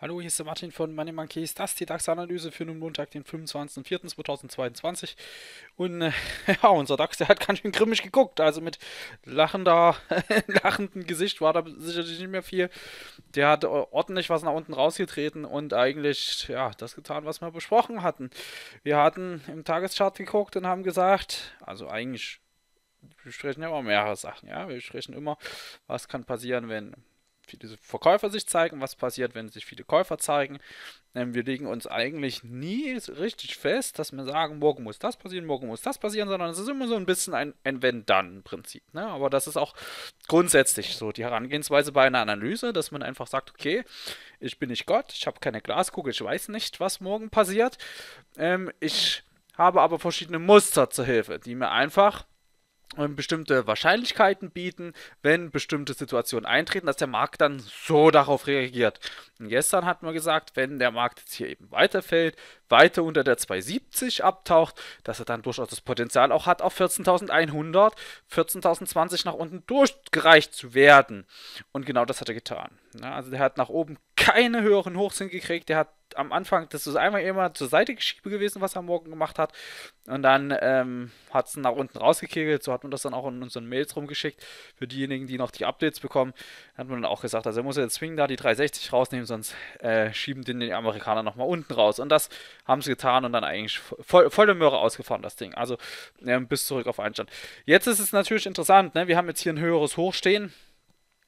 Hallo, hier ist der Martin von Money Monkeys. Das ist die DAX-Analyse für den Montag, den 25.04.2022. Und äh, ja, unser DAX, der hat ganz schön grimmig geguckt. Also mit lachender, lachendem Gesicht war da sicherlich nicht mehr viel. Der hat äh, ordentlich was nach unten rausgetreten und eigentlich, ja, das getan, was wir besprochen hatten. Wir hatten im Tageschart geguckt und haben gesagt, also eigentlich wir sprechen ja immer mehrere Sachen. Ja? Wir sprechen immer, was kann passieren, wenn viele Verkäufer sich zeigen, was passiert, wenn sich viele Käufer zeigen. Ähm, wir legen uns eigentlich nie richtig fest, dass wir sagen, morgen muss das passieren, morgen muss das passieren, sondern es ist immer so ein bisschen ein, ein Wenn-Dann-Prinzip. Ne? Aber das ist auch grundsätzlich so die Herangehensweise bei einer Analyse, dass man einfach sagt, okay, ich bin nicht Gott, ich habe keine Glaskugel, ich weiß nicht, was morgen passiert. Ähm, ich habe aber verschiedene Muster zur Hilfe, die mir einfach bestimmte Wahrscheinlichkeiten bieten, wenn bestimmte Situationen eintreten, dass der Markt dann so darauf reagiert. Und gestern hatten wir gesagt, wenn der Markt jetzt hier eben weiterfällt, weiter unter der 270 abtaucht, dass er dann durchaus das Potenzial auch hat, auf 14.100, 14.020 nach unten durchgereicht zu werden. Und genau das hat er getan. Ja, ne? also der hat nach oben keine höheren Hochs hingekriegt. Der hat am Anfang, das ist einmal immer zur Seite geschieben gewesen, was er morgen gemacht hat. Und dann ähm, hat es nach unten rausgekegelt. So hat man das dann auch in unseren Mails rumgeschickt. Für diejenigen, die noch die Updates bekommen, hat man dann auch gesagt, also er muss jetzt zwingend da die 360 rausnehmen, sonst äh, schieben den, den Amerikaner nochmal unten raus. Und das haben sie getan und dann eigentlich voll, volle Möhre ausgefahren, das Ding. Also ähm, bis zurück auf Einstand. Jetzt ist es natürlich interessant, ne? wir haben jetzt hier ein höheres Hoch stehen.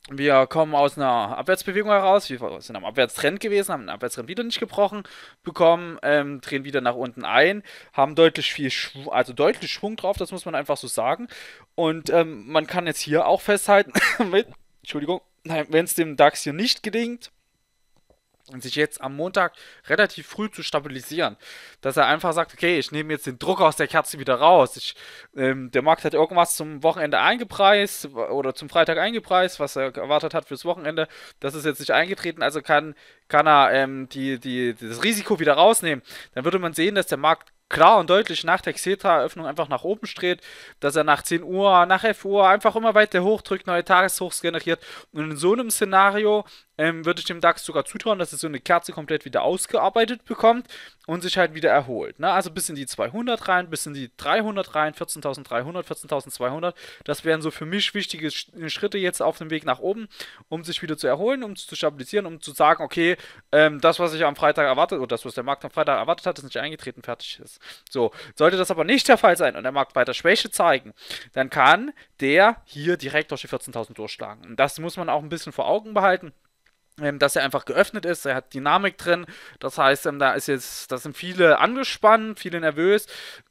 Wir kommen aus einer Abwärtsbewegung heraus. Wir sind am Abwärtstrend gewesen, haben den Abwärtstrend wieder nicht gebrochen bekommen, ähm, drehen wieder nach unten ein, haben deutlich viel Schwung, also deutlich Schwung drauf, das muss man einfach so sagen. Und ähm, man kann jetzt hier auch festhalten, mit, Entschuldigung, wenn es dem DAX hier nicht gelingt, und sich jetzt am Montag relativ früh zu stabilisieren. Dass er einfach sagt, okay, ich nehme jetzt den Druck aus der Kerze wieder raus. Ich, ähm, der Markt hat irgendwas zum Wochenende eingepreist oder zum Freitag eingepreist, was er erwartet hat fürs Wochenende. Das ist jetzt nicht eingetreten, also kann, kann er ähm, die, die, das Risiko wieder rausnehmen. Dann würde man sehen, dass der Markt klar und deutlich nach der Xetra-Eröffnung einfach nach oben streht, dass er nach 10 Uhr, nach 11 Uhr einfach immer weiter hochdrückt, neue Tageshochs generiert. Und in so einem Szenario ähm, würde ich dem DAX sogar zutrauen, dass er so eine Kerze komplett wieder ausgearbeitet bekommt und sich halt wieder erholt. Ne? Also bis in die 200 rein, bis in die 300 rein, 14.300, 14.200. Das wären so für mich wichtige äh, Schritte jetzt auf dem Weg nach oben, um sich wieder zu erholen, um zu stabilisieren, um zu sagen, okay, ähm, das, was ich am Freitag erwartet oder das, was der Markt am Freitag erwartet hat, ist nicht eingetreten, fertig ist. So, sollte das aber nicht der Fall sein und der Markt weiter Schwäche zeigen, dann kann der hier direkt durch die 14.000 durchschlagen. Und das muss man auch ein bisschen vor Augen behalten. Ähm, dass er einfach geöffnet ist, er hat Dynamik drin. Das heißt, ähm, da ist jetzt, da sind viele angespannt, viele nervös,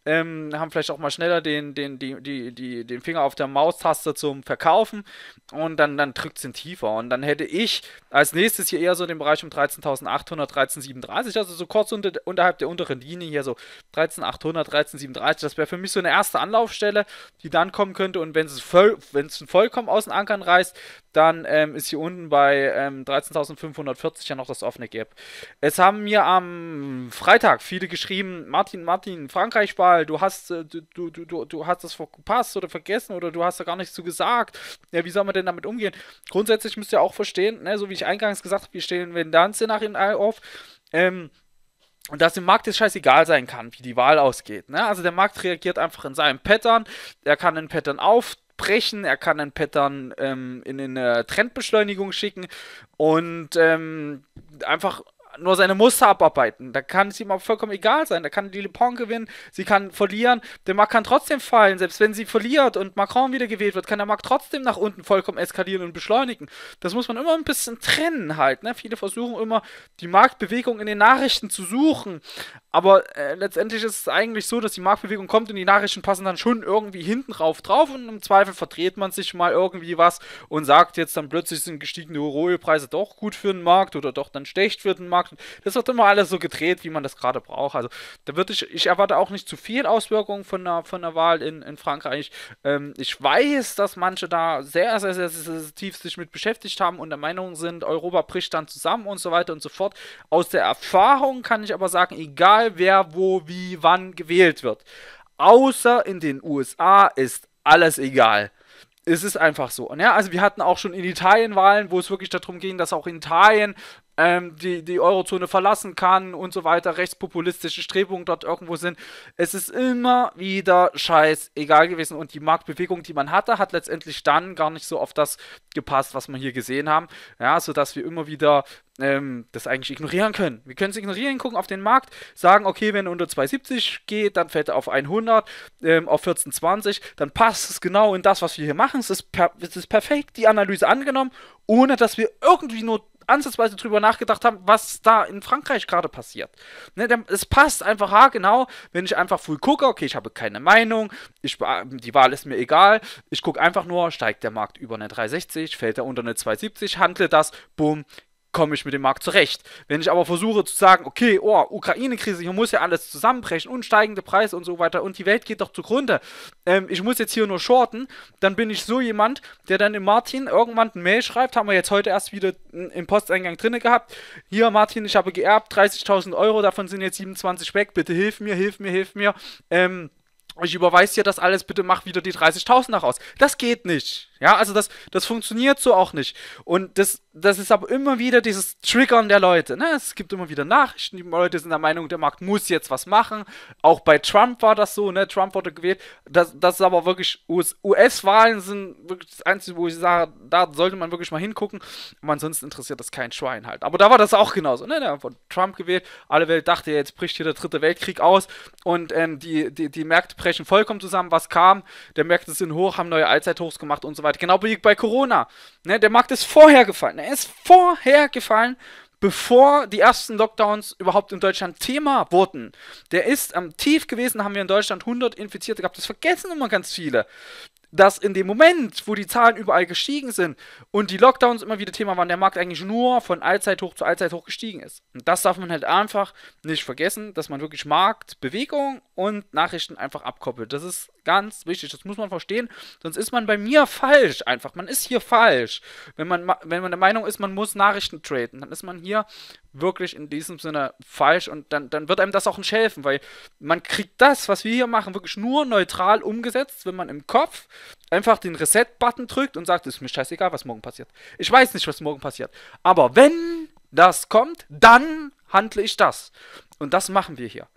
ähm, haben vielleicht auch mal schneller den, den, die, die, die, den Finger auf der Maustaste zum Verkaufen und dann, dann drückt es ihn tiefer. Und dann hätte ich als nächstes hier eher so den Bereich um 13.800, 13.37, also so kurz unter, unterhalb der unteren Linie hier so 13.800, 13.37. Das wäre für mich so eine erste Anlaufstelle, die dann kommen könnte. Und wenn es voll, vollkommen aus den Ankern reißt, dann ähm, ist hier unten bei ähm, 13.37 1540 ja noch das offene gäbe. Es haben mir am Freitag viele geschrieben, Martin, Martin, Frankreich-Ball, du hast, äh, du, du, du, du hast das verpasst oder vergessen oder du hast da gar nichts zu gesagt. Ja, wie soll man denn damit umgehen? Grundsätzlich müsst ihr auch verstehen, ne, so wie ich eingangs gesagt habe, wir stehen Vendanze nach in auf. Ähm, und dass dem Markt es scheißegal sein kann, wie die Wahl ausgeht. Ne? Also der Markt reagiert einfach in seinem Pattern. Er kann den Pattern auf, brechen, er kann einen Pattern ähm, in eine Trendbeschleunigung schicken und ähm, einfach nur seine Muster abarbeiten. Da kann es ihm auch vollkommen egal sein. Da kann die Le Pen gewinnen, sie kann verlieren. Der Marc kann trotzdem fallen. Selbst wenn sie verliert und Macron wieder gewählt wird, kann der Marc trotzdem nach unten vollkommen eskalieren und beschleunigen. Das muss man immer ein bisschen trennen halt. Ne? Viele versuchen immer, die Marktbewegung in den Nachrichten zu suchen. Aber äh, letztendlich ist es eigentlich so, dass die Marktbewegung kommt und die Nachrichten passen dann schon irgendwie hinten rauf drauf und im Zweifel verdreht man sich mal irgendwie was und sagt jetzt dann plötzlich sind gestiegene Rohölpreise doch gut für den Markt oder doch dann schlecht für den Markt Markt. Das wird immer alles so gedreht, wie man das gerade braucht. Also da würde ich, ich erwarte auch nicht zu viel Auswirkungen von der, von der Wahl in, in Frankreich. Ähm, ich weiß, dass manche da sehr, sehr, sehr, sehr, sehr tief sich mit beschäftigt haben und der Meinung sind, Europa bricht dann zusammen und so weiter und so fort. Aus der Erfahrung kann ich aber sagen, egal wer, wo, wie, wann gewählt wird. Außer in den USA ist alles egal. Es ist einfach so. Und ja, also wir hatten auch schon in Italien Wahlen, wo es wirklich darum ging, dass auch in Italien ähm, die, die Eurozone verlassen kann und so weiter, rechtspopulistische Strebungen dort irgendwo sind. Es ist immer wieder scheißegal gewesen und die Marktbewegung, die man hatte, hat letztendlich dann gar nicht so auf das gepasst, was wir hier gesehen haben, ja, sodass wir immer wieder ähm, das eigentlich ignorieren können. Wir können es ignorieren, gucken auf den Markt, sagen, okay, wenn er unter 270 geht, dann fällt er auf 100, ähm, auf 1420, dann passt es genau in das, was wir hier machen. Es ist, per es ist perfekt, die Analyse angenommen, ohne dass wir irgendwie nur ansatzweise drüber nachgedacht haben, was da in Frankreich gerade passiert. Ne, es passt einfach haargenau, wenn ich einfach früh gucke, okay, ich habe keine Meinung, ich, die Wahl ist mir egal, ich gucke einfach nur, steigt der Markt über eine 360, fällt er unter eine 270, handle das, bumm, komme ich mit dem Markt zurecht. Wenn ich aber versuche zu sagen, okay, oh, Ukraine-Krise, hier muss ja alles zusammenbrechen und steigende Preise und so weiter und die Welt geht doch zugrunde, ähm, ich muss jetzt hier nur shorten, dann bin ich so jemand, der dann im Martin irgendwann ein Mail schreibt, haben wir jetzt heute erst wieder im Posteingang drinne gehabt, hier Martin, ich habe geerbt, 30.000 Euro, davon sind jetzt 27 weg, bitte hilf mir, hilf mir, hilf mir, ähm, ich überweise dir das alles, bitte mach wieder die 30.000 nach aus. Das geht nicht. Ja, also das, das funktioniert so auch nicht. Und das, das ist aber immer wieder dieses Triggern der Leute. Ne? Es gibt immer wieder Nachrichten, die Leute sind der Meinung, der Markt muss jetzt was machen. Auch bei Trump war das so, ne? Trump wurde gewählt. Das, das ist aber wirklich, US-Wahlen sind wirklich das Einzige, wo ich sage, da sollte man wirklich mal hingucken. Aber ansonsten interessiert das kein Schwein halt. Aber da war das auch genauso. Ne? Der von Trump gewählt, alle Welt dachte, jetzt bricht hier der dritte Weltkrieg aus und ähm, die, die, die Märkte brechen vollkommen zusammen. Was kam? Der Märkte sind hoch, haben neue Allzeithochs gemacht und so weiter weiter. Genau wie bei Corona. Ne, der Markt ist vorher gefallen. Er ist vorher gefallen, bevor die ersten Lockdowns überhaupt in Deutschland Thema wurden. Der ist am Tief gewesen, haben wir in Deutschland 100 Infizierte gehabt. Das vergessen immer ganz viele. Dass in dem Moment, wo die Zahlen überall gestiegen sind und die Lockdowns immer wieder Thema waren, der Markt eigentlich nur von Allzeithoch zu Allzeithoch gestiegen ist. Und das darf man halt einfach nicht vergessen, dass man wirklich Markt, Bewegung und Nachrichten einfach abkoppelt. Das ist ganz wichtig. Das muss man verstehen. Sonst ist man bei mir falsch einfach. Man ist hier falsch. Wenn man, wenn man der Meinung ist, man muss Nachrichten traden, dann ist man hier wirklich in diesem Sinne falsch und dann, dann wird einem das auch nicht helfen, weil man kriegt das, was wir hier machen, wirklich nur neutral umgesetzt, wenn man im Kopf einfach den Reset-Button drückt und sagt, es ist mir scheißegal, was morgen passiert. Ich weiß nicht, was morgen passiert. Aber wenn das kommt, dann handle ich das. Und das machen wir hier.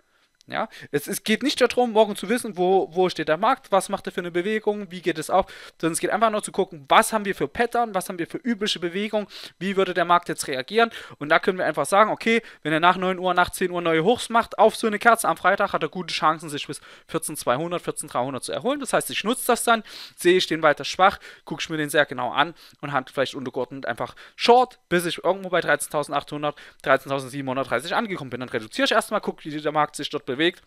Ja, es, es geht nicht darum, morgen zu wissen, wo, wo steht der Markt, was macht er für eine Bewegung, wie geht es auf, sondern es geht einfach nur zu gucken, was haben wir für Pattern, was haben wir für übliche Bewegungen, wie würde der Markt jetzt reagieren und da können wir einfach sagen, okay, wenn er nach 9 Uhr, nach 10 Uhr neue Hochs macht, auf so eine Kerze am Freitag hat er gute Chancen, sich bis 14.200, 14.300 zu erholen, das heißt, ich nutze das dann, sehe ich den weiter schwach, gucke ich mir den sehr genau an und habe vielleicht untergeordnet einfach short, bis ich irgendwo bei 13.800, 13.730 angekommen bin, dann reduziere ich erstmal, gucke, wie der Markt sich dort bewegt, bewegt.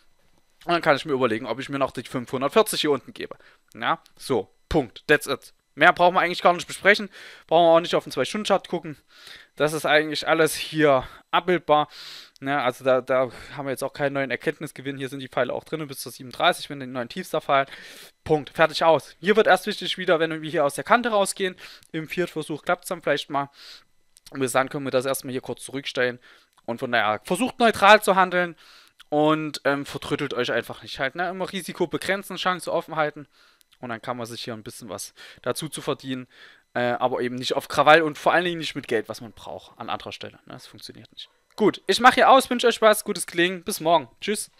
Und dann kann ich mir überlegen, ob ich mir noch die 540 hier unten gebe. Ja, so, Punkt. That's it. Mehr brauchen wir eigentlich gar nicht besprechen. Brauchen wir auch nicht auf den 2-Stunden-Chart gucken. Das ist eigentlich alles hier abbildbar. Ja, also da, da, haben wir jetzt auch keinen neuen Erkenntnisgewinn. Hier sind die Pfeile auch drin bis zur 37, wenn die neuen Tiefs da fallen. Punkt. Fertig aus. Hier wird erst wichtig wieder, wenn wir hier aus der Kante rausgehen. Im Viertversuch klappt es dann vielleicht mal. Und bis dann können wir das erstmal hier kurz zurückstellen. Und von daher versucht neutral zu handeln und ähm, vertrödelt euch einfach nicht halt. Ne? Immer Risiko begrenzen, Chance offen halten und dann kann man sich hier ein bisschen was dazu zu verdienen. Äh, aber eben nicht auf Krawall und vor allen Dingen nicht mit Geld, was man braucht an anderer Stelle. Ne? Das funktioniert nicht. Gut, ich mache hier aus, wünsche euch Spaß, gutes Gelingen, bis morgen. Tschüss.